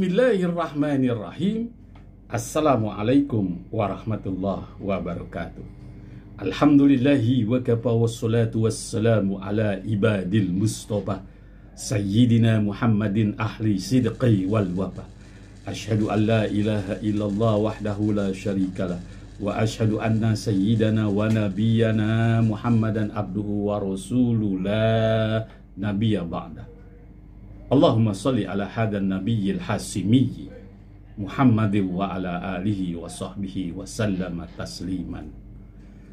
Bismillahirrahmanirrahim. Assalamualaikum warahmatullahi wabarakatuh. Alhamdulillahi wa kafa wassalatu wassalamu ala ibadil mustafa sayyidina Muhammadin ahli sidqi wal wafa. Ashhadu an la ilaha illallah wahdahu la syarikalah wa ashhadu anna sayyidana wa nabiyyana Muhammadan abduhu wa rasulullah la nabiyya ba'da. Allahumma salli ala hadan nabiyyil hasimiyyi Muhammadin wa ala alihi wa sahbihi wa sallama tasliman.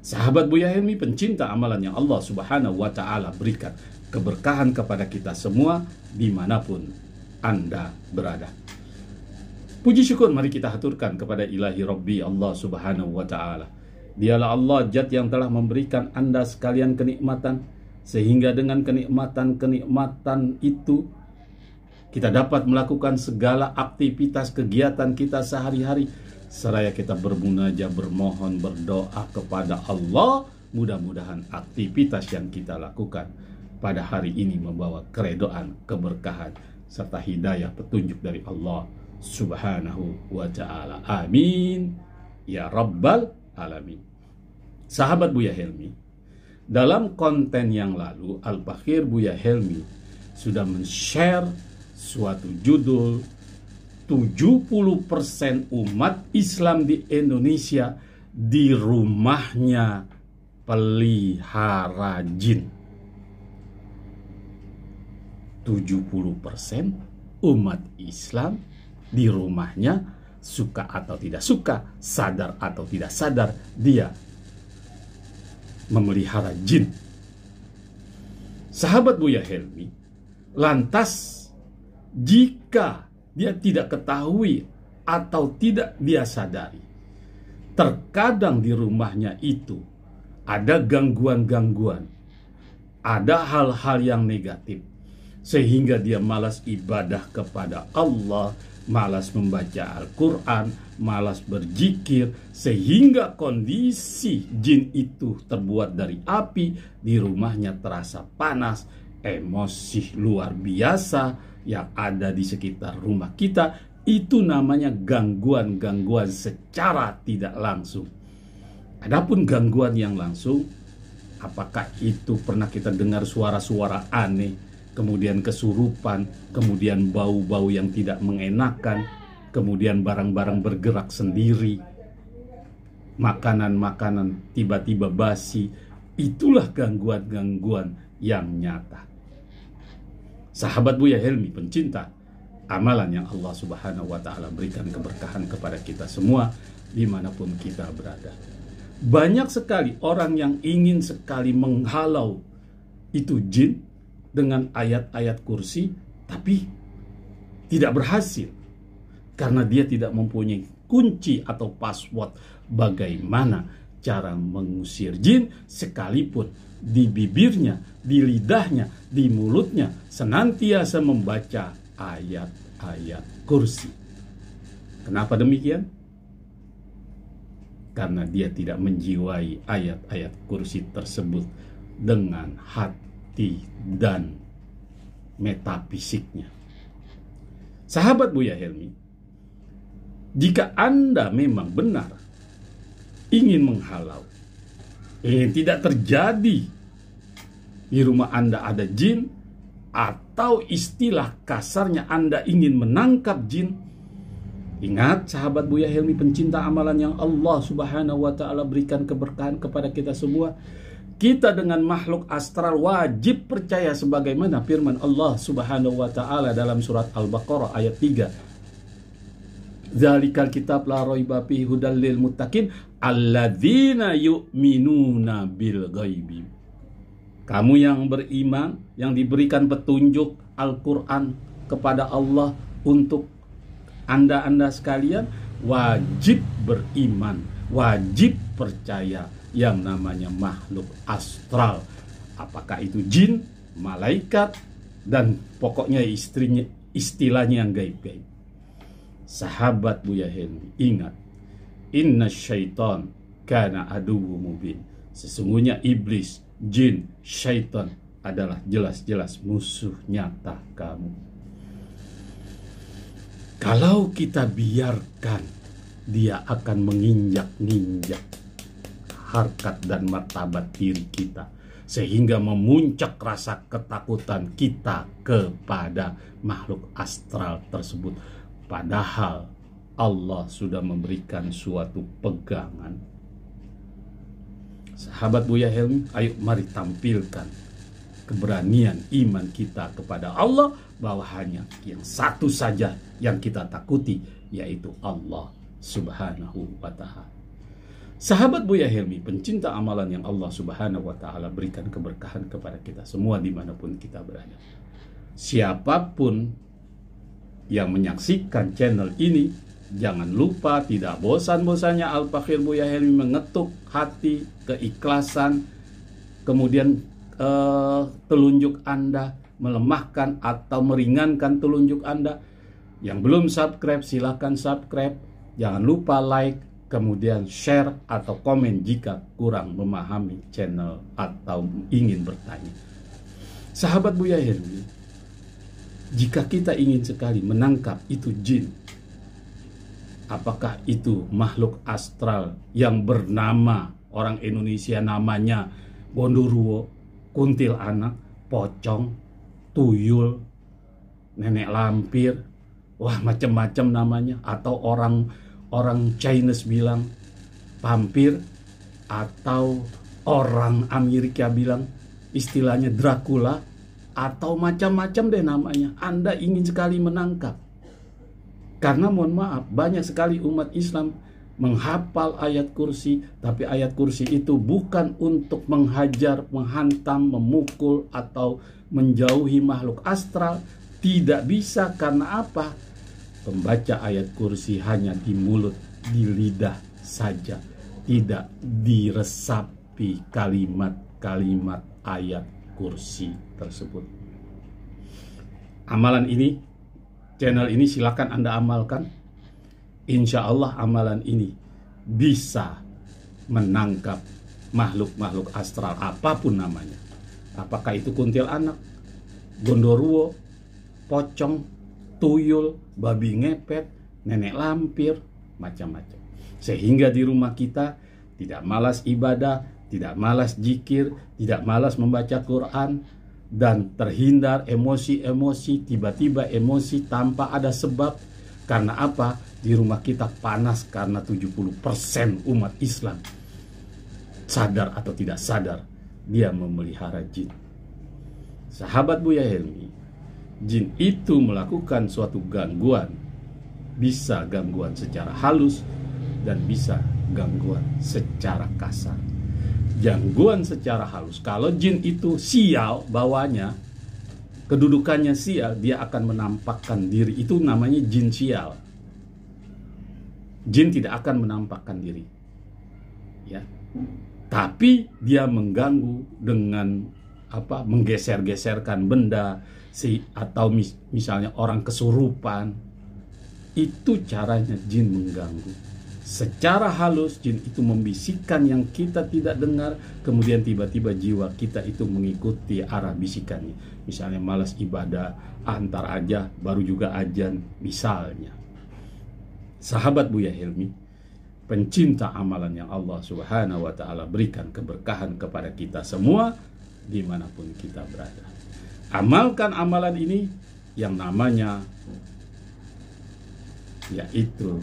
Sahabat Buya Helmi pencinta amalan yang Allah subhanahu wa ta'ala berikan keberkahan kepada kita semua dimanapun Anda berada. Puji syukur mari kita haturkan kepada ilahi Rabbi Allah subhanahu wa ta'ala. Dialah Allah jad yang telah memberikan Anda sekalian kenikmatan sehingga dengan kenikmatan-kenikmatan itu kita dapat melakukan segala aktivitas kegiatan kita sehari-hari seraya kita bermunajat, bermohon, berdoa kepada Allah. Mudah-mudahan aktivitas yang kita lakukan pada hari ini membawa keredoan, keberkahan, serta hidayah petunjuk dari Allah Subhanahu wa taala. Amin. Ya Rabbal alamin. Sahabat Buya Helmi, dalam konten yang lalu al Bakir Buya Helmi sudah men-share suatu judul 70% umat Islam di Indonesia di rumahnya pelihara jin. 70% umat Islam di rumahnya suka atau tidak suka, sadar atau tidak sadar, dia memelihara jin. Sahabat Buya Helmi lantas jika dia tidak ketahui atau tidak dia sadari. Terkadang di rumahnya itu ada gangguan-gangguan, ada hal-hal yang negatif, sehingga dia malas ibadah kepada Allah, malas membaca Al-Quran, malas berzikir, sehingga kondisi jin itu terbuat dari api di rumahnya terasa panas emosi luar biasa yang ada di sekitar rumah kita itu namanya gangguan-gangguan secara tidak langsung. Adapun gangguan yang langsung, apakah itu pernah kita dengar suara-suara aneh, kemudian kesurupan, kemudian bau-bau yang tidak mengenakan, kemudian barang-barang bergerak sendiri, makanan-makanan tiba-tiba basi, itulah gangguan-gangguan yang nyata sahabat Buya Helmi pencinta amalan yang Allah Subhanahu wa taala berikan keberkahan kepada kita semua dimanapun kita berada. Banyak sekali orang yang ingin sekali menghalau itu jin dengan ayat-ayat kursi tapi tidak berhasil karena dia tidak mempunyai kunci atau password bagaimana cara mengusir jin sekalipun di bibirnya, di lidahnya, di mulutnya senantiasa membaca ayat-ayat kursi. Kenapa demikian? Karena dia tidak menjiwai ayat-ayat kursi tersebut dengan hati dan metafisiknya. Sahabat Buya Helmi, jika Anda memang benar ingin menghalau, ingin eh, tidak terjadi di rumah Anda ada jin, atau istilah kasarnya Anda ingin menangkap jin, Ingat sahabat Buya Helmi pencinta amalan yang Allah subhanahu wa ta'ala berikan keberkahan kepada kita semua. Kita dengan makhluk astral wajib percaya sebagaimana firman Allah subhanahu wa ta'ala dalam surat Al-Baqarah ayat 3. Zalikal kitab la roiba fi hudal lil muttaqin alladzina yu'minuna bil ghaibi. Kamu yang beriman, yang diberikan petunjuk Al-Qur'an kepada Allah untuk Anda-anda sekalian wajib beriman, wajib percaya yang namanya makhluk astral. Apakah itu jin, malaikat, dan pokoknya istrinya istilahnya yang gaib-gaib sahabat Buya Hendi, ingat, inna syaitan kana aduwu mubin. Sesungguhnya iblis, jin, syaitan adalah jelas-jelas musuh nyata kamu. Kalau kita biarkan, dia akan menginjak-injak harkat dan martabat diri kita sehingga memuncak rasa ketakutan kita kepada makhluk astral tersebut Padahal Allah sudah memberikan suatu pegangan. Sahabat Buya Helmi, ayo mari tampilkan keberanian iman kita kepada Allah bahwa hanya yang satu saja yang kita takuti yaitu Allah Subhanahu wa taala. Sahabat Buya Helmi, pencinta amalan yang Allah Subhanahu wa Ta'ala berikan keberkahan kepada kita semua dimanapun kita berada. Siapapun yang menyaksikan channel ini, jangan lupa tidak bosan-bosannya Al-Fakir Buya Helmi mengetuk hati, keikhlasan, kemudian eh, telunjuk Anda, melemahkan atau meringankan telunjuk Anda. Yang belum subscribe silahkan subscribe. Jangan lupa like, kemudian share atau komen jika kurang memahami channel atau ingin bertanya. Sahabat Buya Helmi, jika kita ingin sekali menangkap itu jin, apakah itu makhluk astral yang bernama orang Indonesia namanya Gondoruo, Kuntilanak, Pocong, Tuyul, Nenek Lampir, wah macam-macam namanya, atau orang orang Chinese bilang pampir atau orang Amerika bilang istilahnya Dracula, atau macam-macam deh namanya. Anda ingin sekali menangkap. Karena mohon maaf, banyak sekali umat Islam menghafal ayat kursi, tapi ayat kursi itu bukan untuk menghajar, menghantam, memukul, atau menjauhi makhluk astral. Tidak bisa karena apa? Pembaca ayat kursi hanya di mulut, di lidah saja, tidak diresapi kalimat-kalimat ayat kursi tersebut. Amalan ini, channel ini silahkan Anda amalkan. Insya Allah amalan ini bisa menangkap makhluk-makhluk astral apapun namanya. Apakah itu kuntil anak, gondorwo, pocong, tuyul, babi ngepet, nenek lampir, macam-macam. Sehingga di rumah kita tidak malas ibadah, tidak malas jikir, tidak malas membaca Quran, dan terhindar emosi-emosi, tiba-tiba emosi tanpa ada sebab. Karena apa? Di rumah kita panas karena 70% umat Islam. Sadar atau tidak sadar, dia memelihara jin. Sahabat Buya Helmi, jin itu melakukan suatu gangguan. Bisa gangguan secara halus dan bisa gangguan secara kasar gangguan secara halus kalau jin itu sial bawahnya kedudukannya sial dia akan menampakkan diri itu namanya jin sial jin tidak akan menampakkan diri ya tapi dia mengganggu dengan apa menggeser-geserkan benda si atau mis, misalnya orang kesurupan itu caranya jin mengganggu secara halus jin itu membisikkan yang kita tidak dengar kemudian tiba-tiba jiwa kita itu mengikuti arah bisikannya misalnya malas ibadah antar ah, aja baru juga ajan misalnya sahabat Buya Hilmi pencinta amalan yang Allah Subhanahu wa taala berikan keberkahan kepada kita semua dimanapun kita berada amalkan amalan ini yang namanya yaitu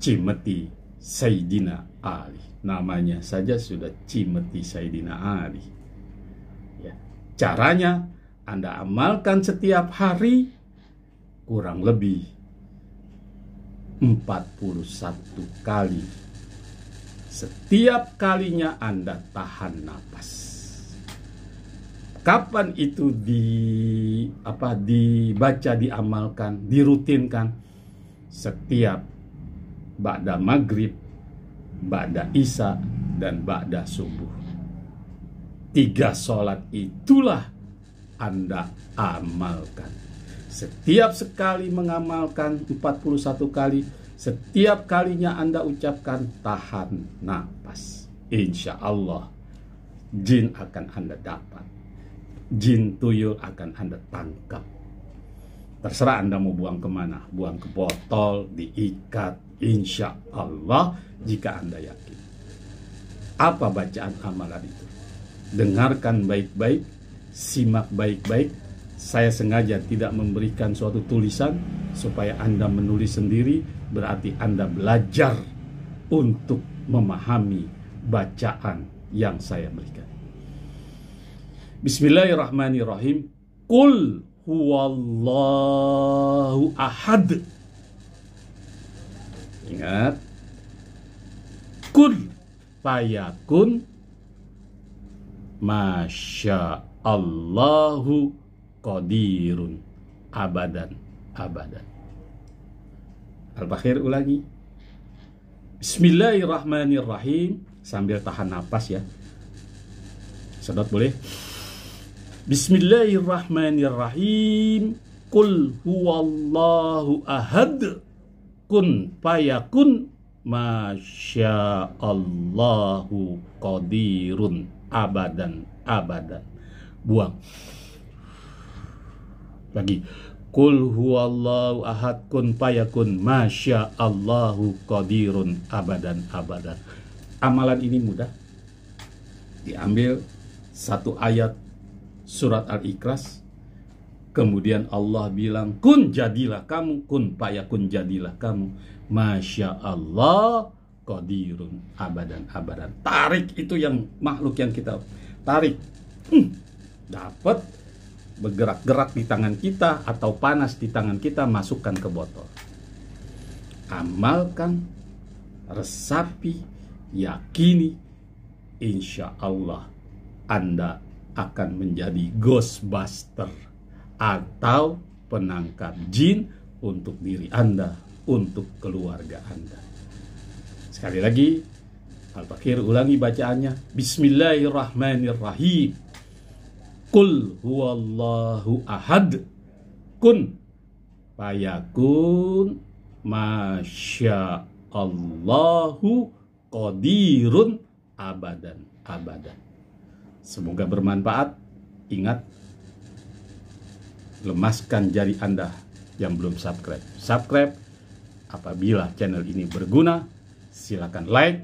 Cimeti Saidina Ali. Namanya saja sudah Cimeti Saidina Ali. Ya. Caranya Anda amalkan setiap hari kurang lebih 41 kali. Setiap kalinya Anda tahan napas kapan itu di apa dibaca diamalkan dirutinkan setiap Ba'da maghrib, Ba'da isya, dan Ba'da subuh. Tiga sholat itulah Anda amalkan. Setiap sekali mengamalkan 41 kali, setiap kalinya Anda ucapkan tahan nafas, Insya Allah, jin akan Anda dapat. Jin tuyul akan Anda tangkap. Terserah Anda mau buang kemana, buang ke botol, diikat, Insya Allah jika Anda yakin. Apa bacaan amalan itu? Dengarkan baik-baik, simak baik-baik. Saya sengaja tidak memberikan suatu tulisan supaya Anda menulis sendiri, berarti Anda belajar untuk memahami bacaan yang saya berikan. Bismillahirrahmanirrahim. Qul huwallahu ahad ayat kun payakun masya Allahu qadirun abadan abadan Al-Bakhir ulangi Bismillahirrahmanirrahim sambil tahan napas ya sedot boleh Bismillahirrahmanirrahim Qul huwallahu ahad kun payakun Masya Allahu qadirun abadan abadan buang lagi Kul huwallahu ahad kun payakun Masya Allahu qadirun abadan abadan Amalan ini mudah Diambil satu ayat surat Al-Ikhlas Kemudian Allah bilang, kun jadilah kamu, kun kun jadilah kamu. Masya Allah, kodirun abadan abadan. Tarik itu yang makhluk yang kita tarik. Hmm, Dapat bergerak-gerak di tangan kita atau panas di tangan kita masukkan ke botol. Amalkan, resapi, yakini, insya Allah Anda akan menjadi ghostbuster atau penangkap jin untuk diri Anda, untuk keluarga Anda. Sekali lagi, Al-Fakir ulangi bacaannya. Bismillahirrahmanirrahim. Kul huwallahu ahad. Kun payakun masya Allahu qadirun abadan abadan. Semoga bermanfaat. Ingat lemaskan jari Anda yang belum subscribe. Subscribe apabila channel ini berguna, silakan like.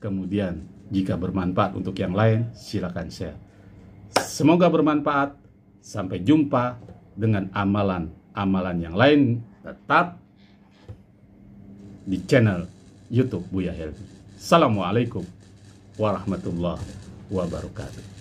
Kemudian jika bermanfaat untuk yang lain, silakan share. Semoga bermanfaat. Sampai jumpa dengan amalan-amalan yang lain tetap di channel YouTube Buya Helmi. Assalamualaikum warahmatullahi wabarakatuh.